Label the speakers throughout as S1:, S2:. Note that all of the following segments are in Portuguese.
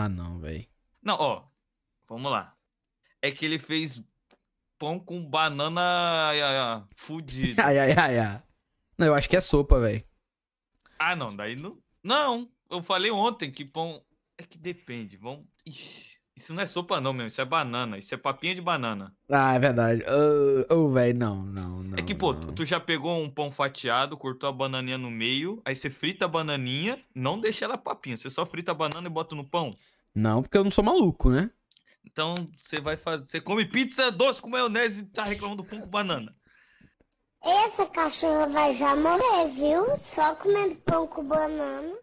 S1: Ah, não, velho.
S2: Não, ó. Vamos lá. É que ele fez pão com banana fudido.
S1: ai, ai, ai, ai. Não, eu acho que é sopa, velho.
S2: Ah, não, daí não. Não, eu falei ontem que pão. É que depende. Vamos. Ixi. Isso não é sopa, não, meu. Isso é banana. Isso é papinha de banana.
S1: Ah, é verdade. Ô, velho, não, não, não. É que, pô,
S2: tu já pegou um pão fatiado, cortou a bananinha no meio, aí você frita a bananinha, não deixa ela papinha. Você só frita a banana e bota no pão?
S1: Não, porque eu não sou maluco, né?
S2: Então, você vai fazer. Você come pizza doce com maionese e tá reclamando pão com banana. Essa cachorra vai já morrer, viu? Só comendo pão com banana.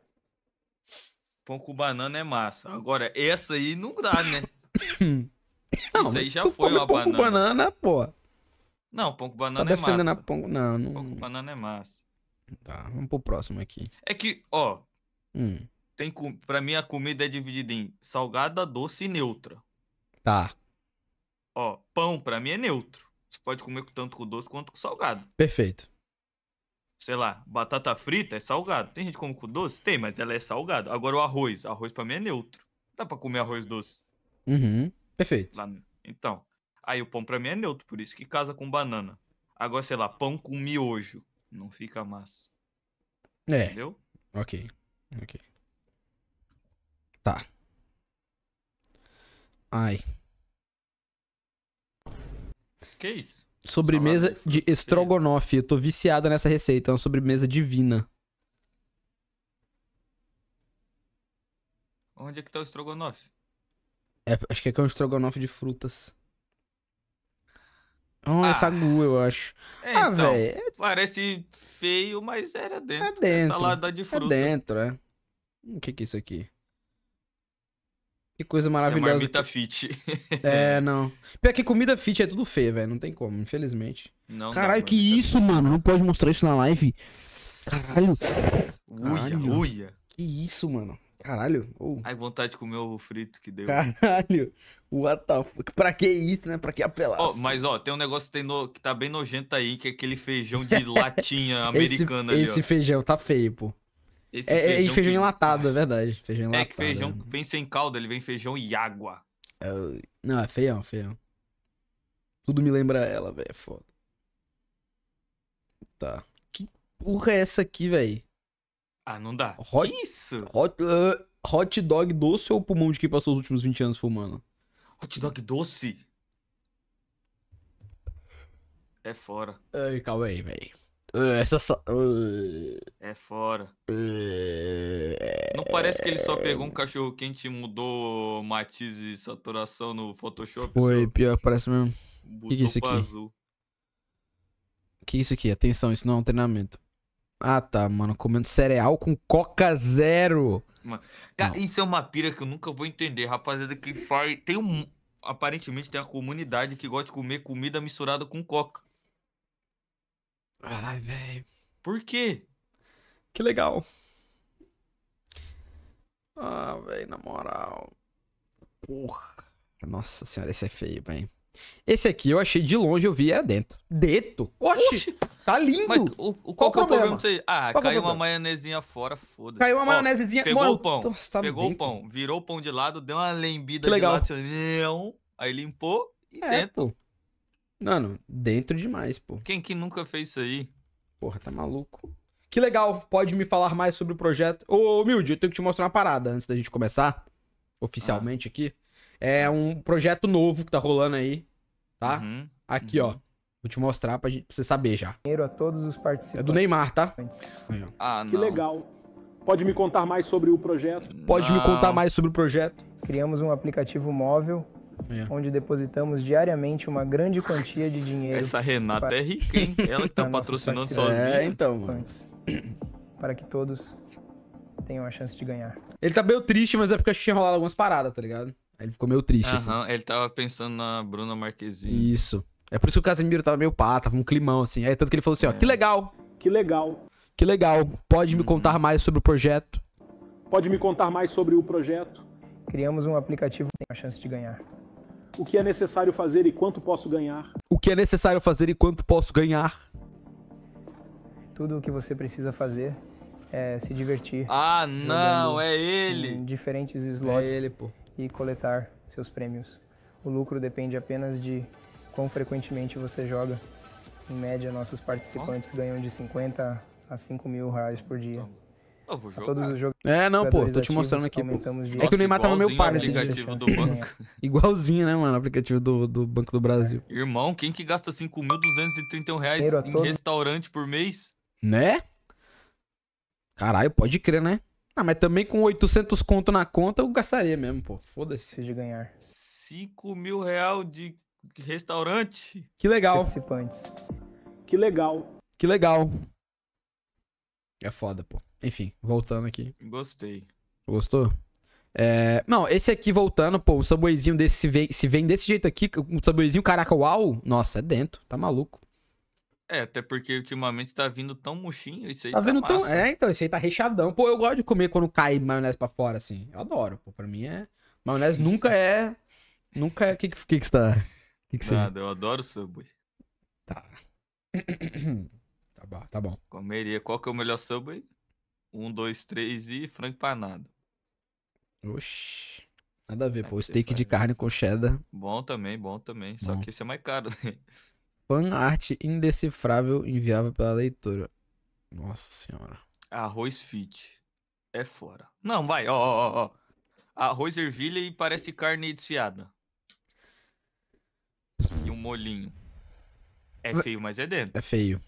S2: Pão com banana é massa. Agora, essa aí não dá, né? não, Isso aí já foi uma pão banana. Com banana, pô. Não, pão com tá banana tá é massa. A pão... Não, não. Pão com banana é massa. Tá,
S1: vamos pro próximo aqui.
S2: É que, ó. Hum. Tem com... Pra mim, a comida é dividida em salgada, doce e neutra. Tá. Ó, pão pra mim é neutro. Você pode comer tanto com doce quanto com salgado. Perfeito sei lá, batata frita é salgado. Tem gente que come com doce? Tem, mas ela é salgado. Agora o arroz, arroz pra mim é neutro. Dá pra comer arroz doce.
S1: Uhum, perfeito.
S2: Lá, então, aí o pão pra mim é neutro, por isso que casa com banana. Agora, sei lá, pão com miojo. Não fica massa. É. Entendeu?
S1: Ok, ok. Tá. Ai. Que isso? Sobremesa Salada de, de estrogonofe. Eu tô viciada nessa receita. É uma sobremesa divina.
S2: Onde é que tá o estrogonofe?
S1: É, acho que aqui é um estrogonofe de frutas. Oh, ah, essa sagu, eu acho. É, ah, então, velho. É
S2: parece feio, mas é, era é dentro. É dentro. É salada de fruta. É
S1: dentro, é. O que que é isso aqui? Que coisa maravilhosa. Isso é
S2: fit.
S1: É, não. Pior que comida fit é tudo feio, velho. Não tem como, infelizmente. Não Caralho, que isso, fit. mano? Não pode mostrar isso na live. Caralho. Uia, uia. Que isso, mano. Caralho. Oh.
S2: Ai, vontade de comer ovo frito que deu. Caralho. What the fuck? Pra que isso, né? Pra que apelar? Oh, mas, ó, tem um negócio que, tem no... que, tá bem nojento aí, que é aquele feijão de latinha americana esse, ali, Esse ó.
S1: feijão tá feio, pô.
S2: Esse é, é feijão, e feijão que...
S1: enlatado, é verdade. Feijão enlatado. É que feijão
S2: né? vem sem calda, ele vem feijão e água.
S1: É, não, é feião, feião. Tudo me lembra ela, velho. É foda. Tá. Que porra é essa aqui, velho?
S2: Ah, não dá. Hot, que isso?
S1: Hot, uh, hot dog doce ou pulmão de quem passou os últimos 20 anos fumando?
S2: Hot dog doce? É fora. Ai, calma aí, velho.
S1: Ah, essa. Ah.
S2: É fora.
S1: Ah, não parece que ele só é. pegou um
S2: cachorro quente e mudou matiz e saturação no Photoshop? Foi, só? pior, parece mesmo. O que, que é isso aqui? O
S1: Que isso aqui? Atenção, isso não é um treinamento. Ah tá, mano, comendo cereal com coca zero.
S2: Mano, cara, isso é uma pira que eu nunca vou entender, rapaziada, que faz. Tem um. Aparentemente tem uma comunidade que gosta de comer comida misturada com coca. Ai, velho. Por quê? Que legal. Ah, velho, na
S1: moral. Porra. Nossa senhora, esse é feio, velho. Esse aqui eu achei de longe, eu vi, era dentro. Dentro? Oxi, Oxi. tá lindo. Mas, o, o, qual, qual que é o problema? problema? Ah, qual é caiu uma
S2: maionezinha fora, foda-se. Caiu uma maionezinha. Pegou Mano, o pão, tô, tá pegou o pão, virou o pão de lado, deu uma lembida que legal. de assim, aí limpou e é, dentro. Pô.
S1: Mano, dentro demais, pô.
S2: Quem que nunca fez isso aí? Porra, tá maluco.
S1: Que legal, pode me falar mais sobre o projeto. Ô, Milde, eu tenho que te mostrar uma parada antes da gente começar, oficialmente ah. aqui. É um projeto novo que tá rolando aí, tá? Uhum. Aqui, uhum. ó. Vou te mostrar pra, gente, pra você saber já. Dinheiro a todos os participantes. É do Neymar, tá? Aí, ah, não. Que legal. Pode me contar mais sobre o projeto? Não. Pode me contar mais sobre o projeto? Criamos um aplicativo móvel é. onde depositamos diariamente uma grande quantia de dinheiro. Essa Renata para... é rica, hein? Ela que tá patrocinando sozinha. É, então, mano. Para que todos tenham a chance de ganhar. Ele tá meio triste, mas é porque acho que tinha rolado algumas paradas, tá ligado? Aí ele ficou meio triste, assim. Aham,
S2: assim. ele tava pensando na Bruna Marquezine. Isso.
S1: É por isso que o Casemiro tava meio pá, tava um climão, assim. Aí tanto que ele falou assim, ó, é. que legal. Que legal. Que legal. Pode uhum. me contar mais sobre o projeto? Pode me contar mais sobre o projeto? Criamos um aplicativo que tem a chance de ganhar o que é necessário fazer e quanto posso ganhar. O que é necessário fazer e quanto posso ganhar. Tudo o que você precisa fazer é se divertir. Ah, não, é ele! Em diferentes slots é ele, e coletar seus prêmios. O lucro depende apenas de quão frequentemente você joga. Em média, nossos participantes ganham de 50 a 5
S2: mil reais por dia. Toma. Eu vou jogar. Todos os jogos. É, não, pô, tô te mostrando aqui. Pô. é que o Neymar tava meio par nesse aplicativo dia. do banco. É.
S1: igualzinho, né, mano? Aplicativo do, do Banco do Brasil.
S2: É. Irmão, quem que gasta 5.231 reais em todo... restaurante por mês?
S1: Né? Caralho, pode crer, né? Ah, mas também com 800 conto na conta eu gastaria mesmo, pô.
S2: Foda-se. de ganhar. 5 mil real de restaurante. Que
S1: legal. Participantes. Que legal. Que legal. É foda, pô enfim, voltando aqui.
S2: Gostei.
S1: Gostou? É, não, esse aqui voltando, pô, o Subwayzinho desse, se vem, se vem desse jeito aqui, o Subwayzinho, caraca, uau, nossa, é dentro, tá maluco.
S2: É, até porque ultimamente tá vindo tão murchinho, isso aí tá, tá vindo massa. tão. É,
S1: então, isso aí tá rechadão. Pô, eu gosto de comer quando cai maionese pra fora, assim. Eu
S2: adoro, pô, pra mim
S1: é. Maionese nunca é. Nunca é. O que, que, que, que você tá. Que que Nada,
S2: você... eu adoro Subway. Tá. tá bom, tá bom. Comeria. Qual que é o melhor Subway? Um, dois, três e frango panado. Oxi.
S1: Nada a ver, é pô. Steak de carne com cheddar.
S2: Bom também, bom também. Bom. Só que esse é mais caro. Né?
S1: Pan arte indecifrável enviável pela leitura. Nossa senhora.
S2: Arroz fit. É fora. Não, vai, ó, ó, ó. Arroz ervilha e parece carne desfiada. E um molinho. É feio, mas é dentro.
S1: É feio.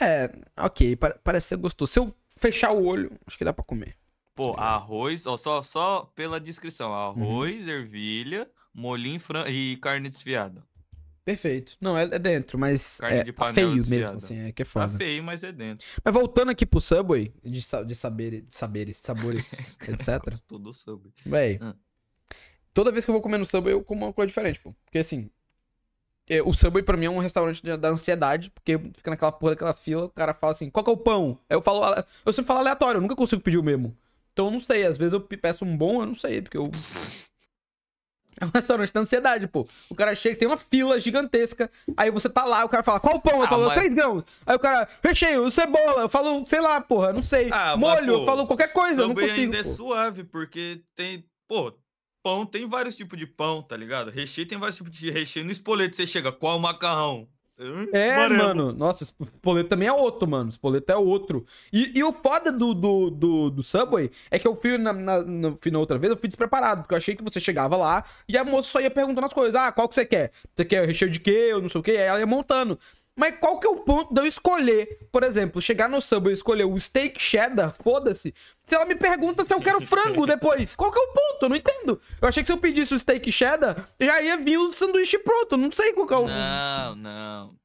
S1: É, é ok, parece ser gostoso. Se eu fechar o olho, acho que dá pra comer.
S2: Pô, tá arroz, ó, só, só pela descrição: arroz, uhum. ervilha, molinho fran... e carne desfiada.
S1: Perfeito. Não, é, é dentro, mas carne é, de tá feio desfiada. mesmo, assim, é que é tá foda. Tá feio,
S2: mas é dentro.
S1: Mas voltando aqui pro Subway, de, de saber, de saberes, sabores, etc. Tudo Subway. Véi, hum. toda vez que eu vou comer no Subway, eu como uma coisa diferente, pô. Porque, assim, é, o Subway pra mim é um restaurante da ansiedade, porque fica naquela porra daquela fila, o cara fala assim, qual que é o pão? Aí eu falo, eu sempre falo aleatório, eu nunca consigo pedir o mesmo. Então eu não sei, às vezes eu peço um bom, eu não sei, porque eu... É um restaurante da ansiedade, pô. O cara chega, tem uma fila gigantesca. Aí você tá lá, o cara fala, qual o pão? Eu ah, falo, mas... 3 grãos. Aí o cara, recheio, cebola. Eu falo, sei lá, porra, não sei. Ah, Molho, mas, pô, eu falo qualquer coisa, eu não consigo. ainda é pô. é
S2: suave, porque tem, pô, pão tem vários tipos de pão, tá ligado? Recheio tem vários tipos de recheio. No espoleto você chega, qual macarrão? Hum,
S1: é, mano. Nossa, espoleto também é outro, mano. Espoleto é outro. E, e o foda do, do, do, do, Subway é que eu fui na, na, na, outra vez, eu fui despreparado, porque eu achei que você chegava lá e a moça só ia perguntando as coisas. Ah, qual que você quer? Você quer recheio de quê? Eu não sei o quê. Aí ela ia montando. Mas qual que é o ponto de eu escolher, por exemplo, chegar no samba e escolher o steak cheddar, foda-se, se ela me pergunta se eu quero frango depois. Qual que é o ponto? Eu não entendo. Eu achei que se eu pedisse o steak cheddar, já ia vir o sanduíche pronto. não sei qual que é o... Não,
S2: não.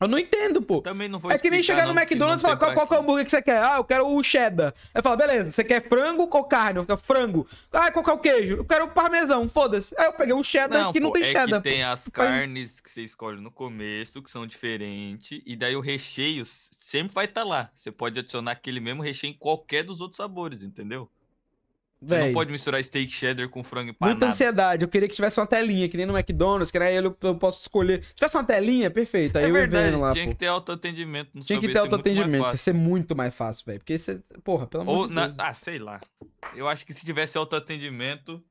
S1: Eu não entendo, pô.
S2: Também não vou É que nem chegar não, no McDonald's e falar qual, qual que é o
S1: hambúrguer que você quer. Ah, eu quero o cheddar. Aí fala, beleza, você quer frango ou carne? Eu quero frango. Ah, qual que é o queijo? Eu quero o parmesão, foda-se. Aí eu peguei um cheddar não, que pô, não tem é cheddar. Que tem
S2: as carnes que você escolhe no começo, que são diferentes, e daí o recheio sempre vai estar tá lá. Você pode adicionar aquele mesmo recheio em qualquer dos outros sabores, entendeu? Você não pode misturar steak cheddar com frango empanado. Muita
S1: ansiedade. Eu queria que tivesse uma telinha, que nem no McDonald's, que aí eu, eu posso escolher. Se tivesse uma telinha, perfeito. Aí é eu verdade, vendo lá. Tinha pô. que ter
S2: autoatendimento no Tinha que ter é autoatendimento. Ia ser é
S1: muito mais fácil, velho. Porque você. Porra, pelo amor de Deus.
S2: Ah, sei lá. Eu acho que se tivesse autoatendimento,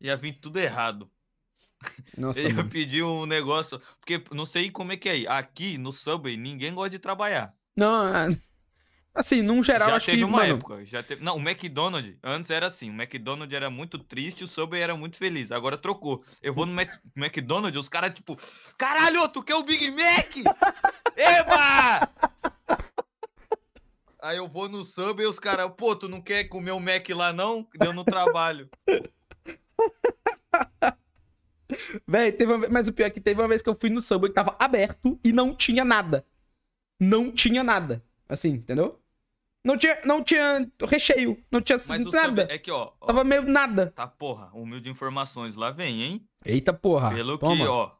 S2: ia vir tudo errado. Nossa, eu pedi um negócio. Porque não sei como é que é aí. Aqui no Subway, ninguém gosta de trabalhar.
S1: Não, ah, Assim, num geral, já acho teve que, uma mano... época.
S2: Já teve... Não, o McDonald's antes era assim. O McDonald's era muito triste, o Subway era muito feliz. Agora trocou. Eu vou no Mac... McDonald's, os caras, tipo,
S1: caralho, tu
S2: quer o Big Mac? Eba! Aí eu vou no Subway e os caras, pô, tu não quer comer o Mac lá não? Deu no trabalho.
S1: Véi, teve uma... mas o pior é que teve uma vez que eu fui no Subway que tava aberto e não tinha nada. Não tinha nada. Assim, entendeu? Não tinha, não tinha recheio, não tinha Mas nada. é que, ó, ó, Tava meio nada.
S2: Tá, porra, humilde informações lá vem, hein? Eita porra. Pelo Toma. que, ó,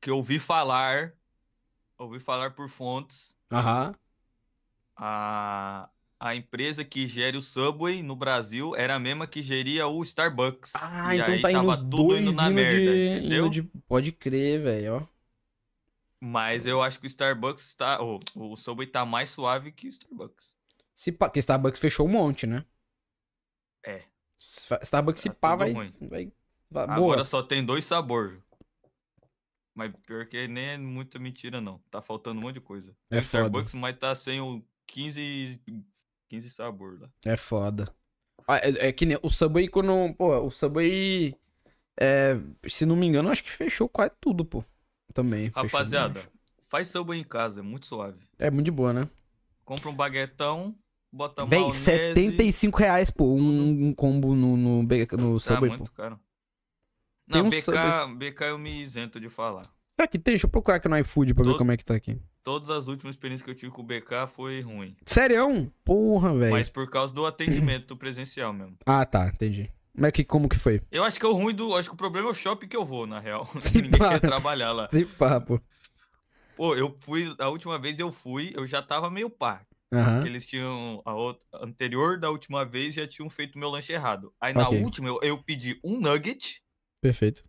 S2: que ouvi falar, ouvi falar por fontes. Aham. A, a empresa que gere o Subway no Brasil era a mesma que geria o Starbucks. Ah, e então aí tá indo tava tudo indo na merda, de, entendeu? Indo de...
S1: Pode crer, velho, ó.
S2: Mas eu acho que o Starbucks está. ou o Subway está mais suave que o Starbucks.
S1: Se pá, porque Starbucks fechou um monte, né? É. Starbucks tá se pá vai,
S2: vai, vai, Agora só tem dois sabores. Mas pior que nem é muita mentira, não. Tá faltando um monte de coisa. É tem foda. Starbucks, mas tá sem o 15, 15 sabor lá.
S1: É foda. Ah, é, é, que o Subway quando. Pô, o Subway. É, se não me engano, acho que fechou quase tudo, pô. Também.
S2: Rapaziada, faz seu banho em casa, é muito suave.
S1: É muito de boa, né?
S2: Compra um baguetão, bota Véi, Vem, 75
S1: reais, pô, um, um combo no, no, no tá Subway, ah, muito caro. Não, um BK,
S2: BK eu me isento de falar.
S1: Aqui que tem? Deixa eu procurar aqui no iFood pra Todo... ver como é que tá aqui.
S2: Todas as últimas experiências que eu tive com o BK foi ruim.
S1: Sério? Porra, velho. Mas
S2: por causa do atendimento presencial mesmo.
S1: Ah, tá, entendi. Como é que, como que foi?
S2: Eu acho que é o ruim do. Acho que o problema é o shopping que eu vou, na real. Se Ninguém quer trabalhar lá.
S1: Sem papo.
S2: Pô, eu fui. A última vez eu fui, eu já tava meio pá. Uhum. eles tinham. A outra, anterior da última vez já tinham feito meu lanche errado. Aí okay. na última eu, eu, pedi um nugget. Perfeito.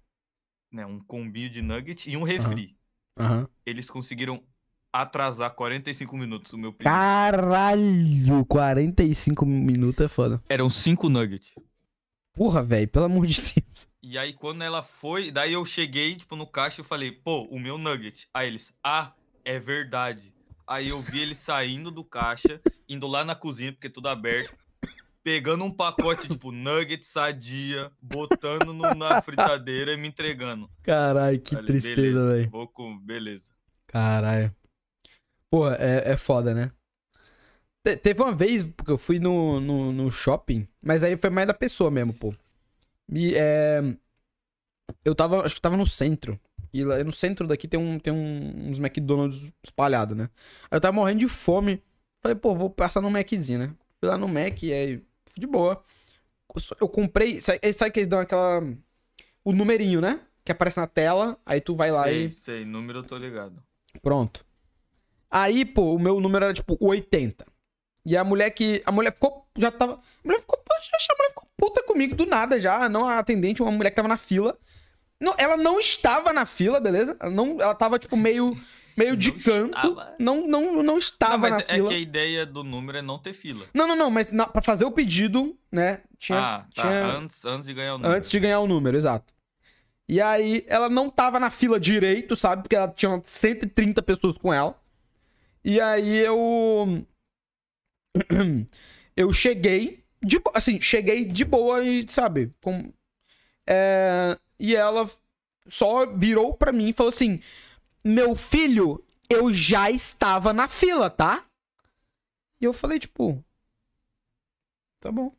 S2: Né, um combinho de nugget e um refri. Uhum. Uhum. Eles conseguiram atrasar 45 minutos o meu pedido.
S1: Caralho! 45 minutos é foda.
S2: Eram 5 nuggets.
S1: Porra, velho, pelo amor de Deus.
S2: E aí, quando ela foi, daí eu cheguei, tipo, no caixa e falei, pô, o meu nugget. Aí eles, ah, é verdade. Aí eu vi ele saindo do caixa, indo lá na cozinha, porque é tudo aberto, pegando um pacote, tipo, nugget, sadia, botando no, na fritadeira e me entregando. Caralho, que falei, tristeza, velho. Vou com, beleza.
S1: Caralho. Pô, é, é foda, né? Te, teve uma vez que eu fui no, no, no, shopping, mas aí foi mais da pessoa mesmo, pô. E é. Eu tava. Acho que tava no centro. E lá, no centro daqui tem, um, tem um, uns McDonald's espalhados, né? Aí eu tava morrendo de fome. Falei, pô, vou passar no Maczinho, né? Fui lá no Mac e aí. De boa. Eu comprei. Sabe, sabe que eles dão aquela. O numerinho, né? Que aparece na tela. Aí tu vai lá sei, e.
S2: Sei, sei. Número eu tô ligado.
S1: Pronto. Aí, pô, o meu número era tipo 80. E a mulher que. A mulher ficou. Já tava. A mulher ficou. A mulher ficou puta comigo do nada já. Não a atendente, uma mulher que tava na fila. Não, ela não estava na fila, beleza? Ela, não, ela tava, tipo, meio. Meio não de canto. Estava. Não, não, não estava não, na é fila. É que a
S2: ideia do número é não ter fila.
S1: Não, não, não, mas na, pra fazer o pedido, né? Tinha, ah, tá. Tinha... Antes,
S2: antes de ganhar o número.
S1: Antes de ganhar o número, exato. E aí, ela não tava na fila direito, sabe? Porque ela tinha 130 pessoas com ela. E aí eu. eu cheguei de assim, cheguei de boa e, sabe, com... É... e ela só virou para mim e falou assim: "Meu filho, eu já estava na fila, tá?" E eu falei tipo, tá bom.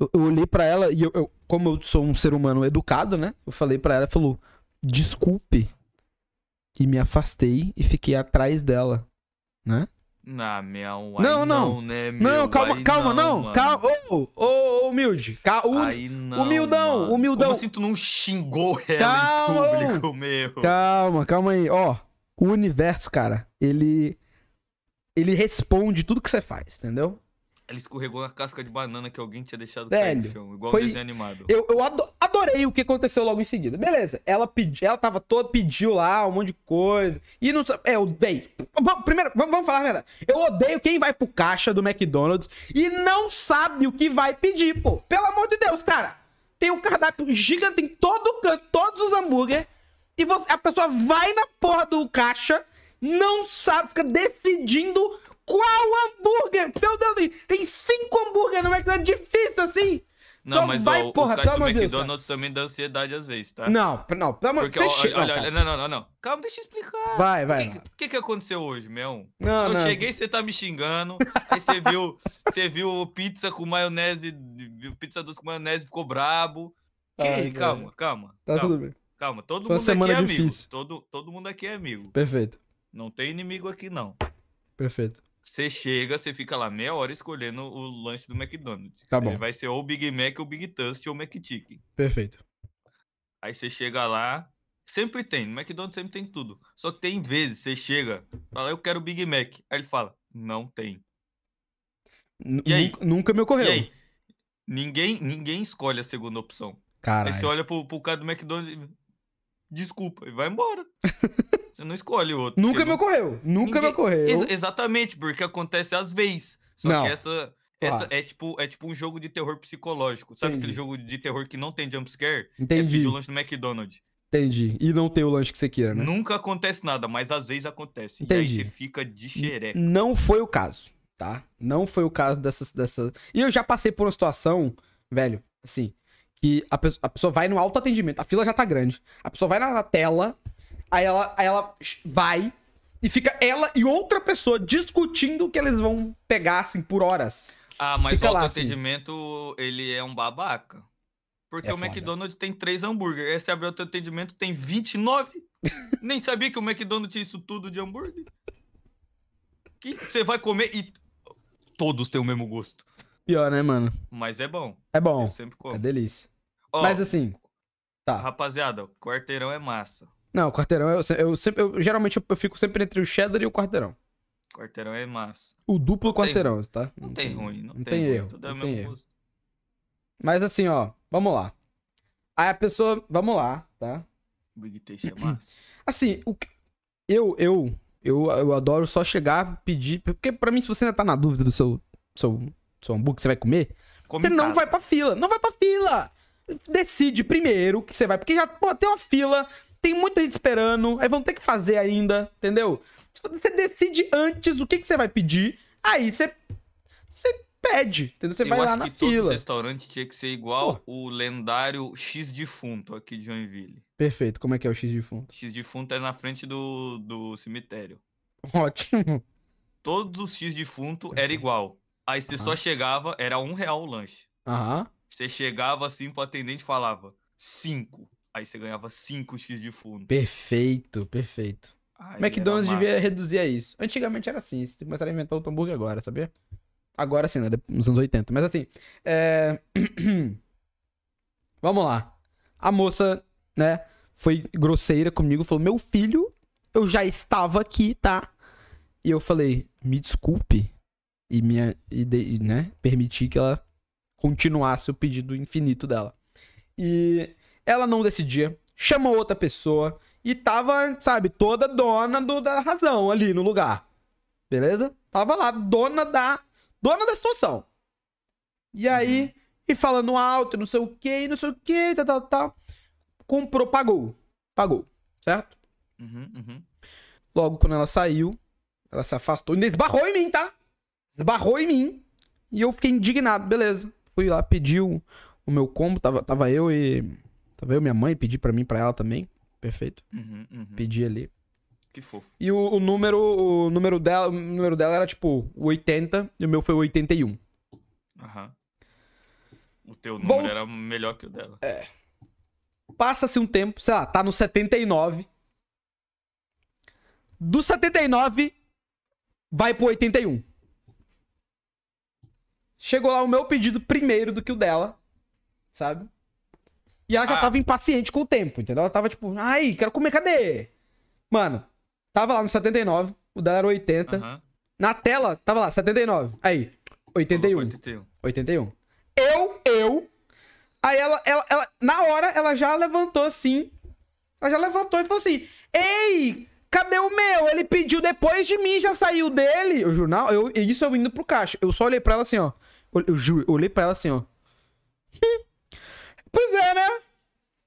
S1: Eu, eu olhei para ela e eu, eu, como eu sou um ser humano educado, né? Eu falei para ela, falou: "Desculpe." E me afastei e fiquei atrás dela, né?
S2: Ah, meu, não, não, não, né, meu, não, calma, calma, não, não calma, ô, oh, oh, humilde, um, não, humildão,
S1: mano. humildão. Como assim tu não xingou
S2: ela calma, em público, meu?
S1: Calma, calma aí, ó, o universo, cara, ele, ele responde tudo que você faz, entendeu?
S2: Ela escorregou na casca de banana que alguém tinha deixado Velho, cair no chão, igual foi... desenho animado. Eu, eu
S1: adoro. Adorei o que aconteceu logo em seguida. Beleza, ela pediu, ela tava toda, pediu lá um monte de coisa. E não sabe. É, eu odeio. Primeiro, vamos, falar a verdade. Eu odeio quem vai pro caixa do McDonald's e não sabe o que vai pedir, pô. Pelo amor de Deus, cara. Tem um cardápio gigante em todo canto, todos os hambúrguer. E você, a pessoa vai na porra do caixa, não sabe, fica decidindo qual hambúrguer. Meu Deus, tem cinco hambúrguer no McDonald's, é difícil assim. Não, mas vai, o, porra, o caixa do
S2: McDonald's também dá ansiedade às vezes, tá? Não, não, pelo amor de Deus. Olha, olha, não, não, não, não. Calma, deixa eu explicar.
S1: Vai, vai. O que,
S2: que, que, aconteceu hoje, meu? Não, eu não. cheguei, você tá me xingando. aí você viu, você viu pizza com maionese, pizza doce com maionese, ficou brabo. Que, Ai, calma, calma. Tá calma, tudo bem. Calma, todo Foi mundo aqui é difícil. amigo. Todo, todo mundo aqui é amigo. Perfeito. Não tem inimigo aqui, não. Perfeito. Você chega, você fica lá meia hora escolhendo o lanche do McDonald's. Tá bom. Vai ser ou o Big Mac, ou o Big Tust, ou o McChicken. Perfeito. Aí você chega lá, sempre tem, no McDonald's sempre tem tudo. Só que tem vezes, você chega, fala, eu quero o Big Mac. Aí ele fala, não tem.
S1: N e aí? Nunca me ocorreu. E
S2: aí? Ninguém, ninguém escolhe a segunda opção. Caralho. Aí você olha pro, pro cara do McDonald's e... Desculpa, e vai embora. Você não escolhe outro. Nunca me não...
S1: ocorreu. Nunca Ninguém... me ocorreu. Ex
S2: exatamente, porque acontece às vezes. Só não. que essa. Essa é tipo, é tipo um jogo de terror psicológico. Sabe Entendi. aquele jogo de terror que não tem jumpscare? É Entendi. É pedir o lanche no McDonald's.
S1: Entendi. E não tem o lanche que você queira, né?
S2: Nunca acontece nada, mas às vezes acontece. Entendi. E aí você fica de xereca.
S1: Não foi o caso, tá? Não foi o caso dessas. dessas... E eu já passei por uma situação, velho, assim, que a, pe a pessoa vai no autoatendimento. A fila já tá grande. A pessoa vai na tela, Aí ela, aí ela vai e fica ela e outra pessoa discutindo o que eles vão pegar, assim, por horas.
S2: Ah, mas fica o assim. autoatendimento, assim. ele é um babaca. Porque é o foda. McDonald's tem três hambúrguer. Esse abre autoatendimento tem 29. Nem sabia que o McDonald's tinha isso tudo de hambúrguer. Que você vai comer e
S1: todos têm o mesmo gosto. Pior, né, mano?
S2: Mas é bom.
S1: É bom. Eu sempre como. É delícia. Oh, mas assim.
S2: Tá. Rapaziada, quarteirão é massa.
S1: Não, o quarteirão eu, eu, sempre, eu geralmente eu, eu, fico sempre entre o cheddar e o quarteirão.
S2: Quarteirão é massa. O duplo não quarteirão, tem, tá? Não, não tem, tem, ruim, não, não tem, tem, erro. Tudo é o meu gosto.
S1: Mas assim, ó, vamos lá. Aí a pessoa, vamos lá, tá? Big Taste é massa. Assim, o que... eu, eu, eu, eu adoro só chegar, pedir, porque para mim se você ainda tá na dúvida do seu seu, seu hambúrguer que você vai comer, Come você não casa. vai pra fila, não vai pra fila decide primeiro que você vai. Porque já, pô, tem uma fila, tem muita gente esperando, aí vão ter que fazer ainda, entendeu? Se você decide antes o que, que você vai pedir, aí você, você pede, entendeu? Você Eu vai lá na fila. Eu acho que todo
S2: restaurante tinha que ser igual Pô. o lendário X defunto aqui de Joinville. Perfeito,
S1: como é que é o X defunto?
S2: X defunto é na frente do, do cemitério.
S1: Ótimo.
S2: Todos os X defunto era igual. Aí você só chegava, era um real o lanche. Aham. Você chegava assim pro atendente e falava, cinco. Aí você ganhava 5x de fundo.
S1: Perfeito, perfeito.
S2: Aí McDonald's devia
S1: reduzir a isso. Antigamente era assim, se começaram a inventar o hambúrguer agora, sabia? Agora sim, né? Nos anos 80. Mas assim, é... Vamos lá. A moça, né, foi grosseira comigo, falou: Meu filho, eu já estava aqui, tá? E eu falei: Me desculpe. E, minha, e, de, e né, permiti que ela continuasse o pedido infinito dela. E ela não decidia, chamou outra pessoa e tava, sabe, toda dona do, da razão ali no lugar. Beleza? Tava lá, dona da. Dona da situação. E aí, uhum. e falando alto, não sei o que, não sei o que, tal, tal, tal. Comprou, pagou. Pagou, certo?
S2: Uhum, uhum.
S1: Logo, quando ela saiu, ela se afastou. E esbarrou em mim, tá? Esbarrou em mim. E eu fiquei indignado, beleza. Fui lá, pediu o meu combo, tava, tava eu e Talvez tá minha mãe pedir para mim, para ela também. Perfeito. Uhum, uhum. Pedi ali. Que fofo. E o, o, número, o número dela, o número dela era tipo 80 e o meu foi 81.
S2: Aham. Uhum. O teu número Bom, era melhor que o dela. É.
S1: Passa-se um tempo, sei lá, tá no 79. Do 79 vai pro 81. Chegou lá o meu pedido primeiro do que o dela, sabe? E ela já ah. tava impaciente com o tempo, entendeu? Ela tava tipo, ai, quero comer, cadê? Mano, tava lá no 79, o dela era 80. Uhum. Na tela, tava lá, 79. Aí, 81. 81. 81. Eu, eu. Aí ela, ela, ela, na hora, ela já levantou assim. Ela já levantou e falou assim: Ei, cadê o meu? Ele pediu depois de mim, já saiu dele. O jornal, eu, isso eu indo pro caixa. Eu só olhei pra ela assim, ó. Eu, eu eu olhei pra ela assim, ó.
S2: Pois é, né?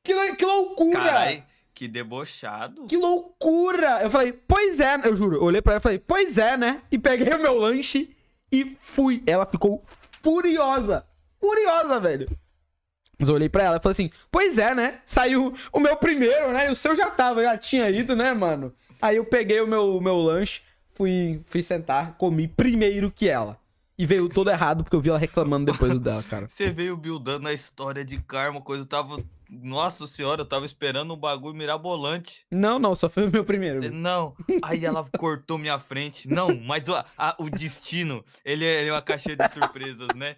S2: Que, que loucura! Carai, que debochado. Que loucura! Eu
S1: falei, pois é, eu juro. Eu olhei pra ela e falei, pois é, né? E peguei o meu lanche e fui. Ela ficou furiosa. Furiosa, velho. Mas eu olhei pra ela e falei assim, pois é, né? Saiu o meu primeiro, né? E o seu já tava, já tinha ido, né, mano? Aí eu peguei o meu, meu lanche, fui, fui sentar, comi primeiro que ela. E veio todo errado, porque eu vi ela reclamando depois dela, cara.
S2: Você veio buildando a história de karma, coisa eu tava. Nossa senhora, eu tava esperando um bagulho mirabolante.
S1: Não, não, só foi o meu primeiro. não.
S2: Aí ela cortou minha frente. Não, mas a, o destino, ele é, ele é uma caixinha de surpresas, né?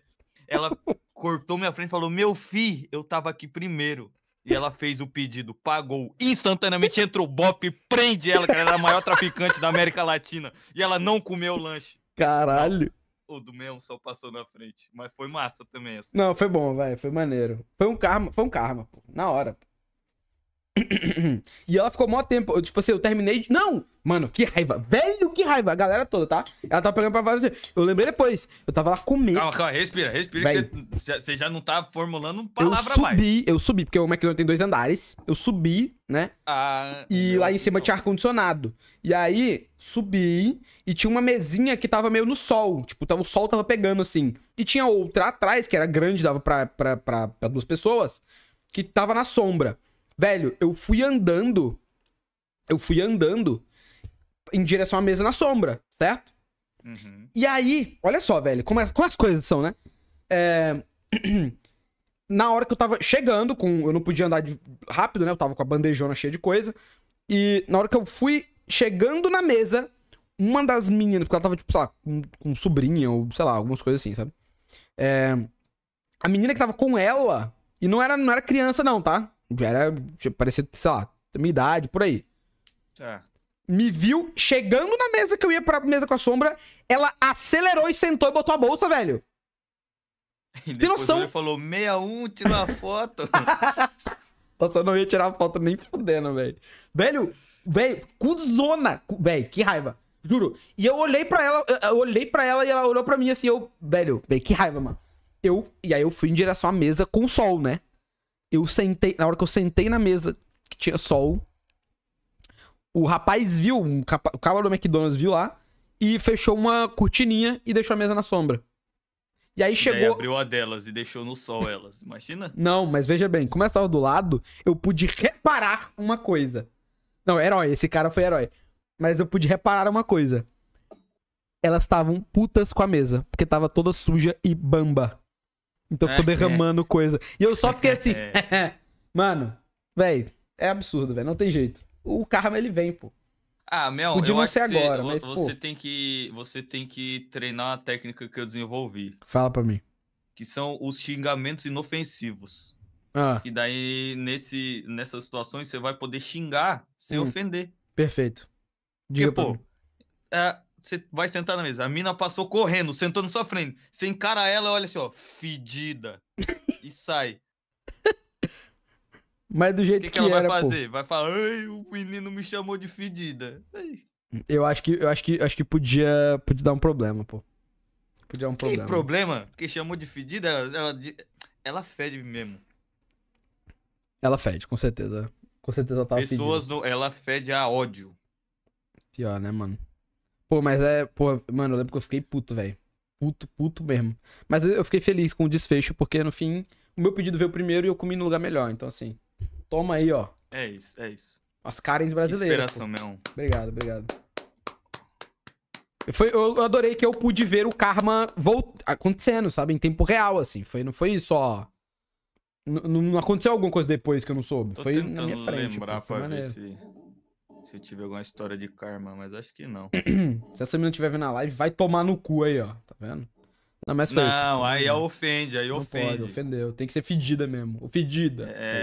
S2: Ela cortou minha frente e falou: Meu fi, eu tava aqui primeiro. E ela fez o pedido, pagou. Instantaneamente entra o BOP, prende ela, que ela era a maior traficante da América Latina. E ela não comeu o lanche. Caralho. O do Meon só passou na frente. Mas foi massa também, assim. Não,
S1: foi bom, velho. Foi maneiro. Foi um karma, foi um karma, pô. Na hora, pô e ela ficou mó tempo. Eu, tipo assim, eu terminei. De... Não! Mano, que raiva. Velho, que raiva. A galera toda, tá? Ela tava tá pegando pra várias. Eu lembrei depois. Eu tava lá comendo. Calma, calma,
S2: respira, respira. Você, você já não tá formulando palavra mais. Eu subi,
S1: mais. eu subi, porque o McDonald's tem dois andares. Eu subi, né? Ah, e lá em cima não. tinha ar-condicionado. E aí, subi e tinha uma mesinha que tava meio no sol. Tipo, tava, o sol tava pegando assim. E tinha outra atrás, que era grande, dava pra, pra, pra, pra duas pessoas, que tava na sombra. Velho, eu fui andando. Eu fui andando em direção à mesa na sombra, certo? Uhum. E aí, olha só, velho, como, as, é, como as coisas são, né? É... na hora que eu tava chegando, com eu não podia andar de... rápido, né? Eu tava com a bandejona cheia de coisa. E na hora que eu fui chegando na mesa, uma das meninas, porque ela tava, tipo, sei lá, com, com sobrinha, ou sei lá, algumas coisas assim, sabe? É... A menina que tava com ela, e não era, não era criança, não, tá? Já era. Já parecia, sei lá, minha idade, por aí. Certo. É. Me viu chegando na mesa que eu ia pra mesa com a sombra. Ela acelerou e sentou e botou a bolsa, velho.
S2: E Tem noção? Ele falou 61, tirou a foto.
S1: Nossa, eu não ia tirar a foto nem fudendo, velho. Velho, velho, cuzona. Velho, que raiva. Juro. E eu olhei pra ela, eu olhei pra ela e ela olhou pra mim assim, eu. Velho, velho, que raiva, mano. Eu. E aí eu fui em direção à mesa com o sol, né? eu sentei, na hora que eu sentei na mesa, que tinha sol, o rapaz viu, um o cara do McDonald's viu lá e fechou uma cortininha e deixou a mesa na sombra.
S2: E aí chegou. E abriu a delas e deixou no sol elas, imagina?
S1: Não, mas veja bem, como eu tava do lado, eu pude reparar uma coisa. Não, herói, esse cara foi herói. Mas eu pude reparar uma coisa. Elas estavam putas com a mesa, porque tava toda suja e bamba. Então ficou é. derramando coisa. E eu só fiquei assim. É. Mano, velho, é absurdo, velho. Não tem jeito. O karma ele vem, pô.
S2: Ah, Mel, Podia eu ser agora, você, mas, você tem que você tem que treinar a técnica que eu desenvolvi. Fala para mim. Que são os xingamentos inofensivos. Ah. E daí nesse nessas situações você vai poder xingar sem hum. ofender. Perfeito. Diga Porque, pô, é, você vai sentar na mesa. A mina passou correndo, sentou na sua frente. Você encara ela, olha assim, ó, fedida. e sai.
S1: Mas do jeito que, que, que ela era, vai fazer? Pô.
S2: Vai falar, ai, o menino me chamou de fedida.
S1: Eu acho que eu acho que acho que podia, podia dar um problema, pô. Podia dar um que problema. Que problema?
S2: Porque chamou de fedida, ela, ela, ela fede mesmo.
S1: Ela fede, com certeza. Com certeza ela tava Pessoas
S2: no, ela fede a ódio.
S1: Pior, né, mano? Pô, mas é. Pô, mano, eu lembro que eu fiquei puto, velho. Puto, puto mesmo. Mas eu fiquei feliz com o desfecho, porque no fim, o meu pedido veio primeiro e eu comi no lugar melhor. Então, assim, toma aí, ó.
S2: É isso, é isso.
S1: As carens brasileiras. Que inspiração,
S2: meu. Obrigado,
S1: obrigado. Foi, eu adorei que eu pude ver o karma acontecendo, sabe? Em tempo real, assim. Foi, não foi só. N não aconteceu alguma coisa depois que eu não soube. Tô foi na minha frente. lembrar pô, pra ver
S2: se... Se eu tiver alguma história de karma, mas acho que não.
S1: Se essa menina estiver vendo a live, vai tomar no cu aí, ó. Tá vendo? Não, mas foi. Não, aí
S2: ofende, aí não ofende. Pode,
S1: ofendeu. Tem que ser fedida mesmo. O fedida. É.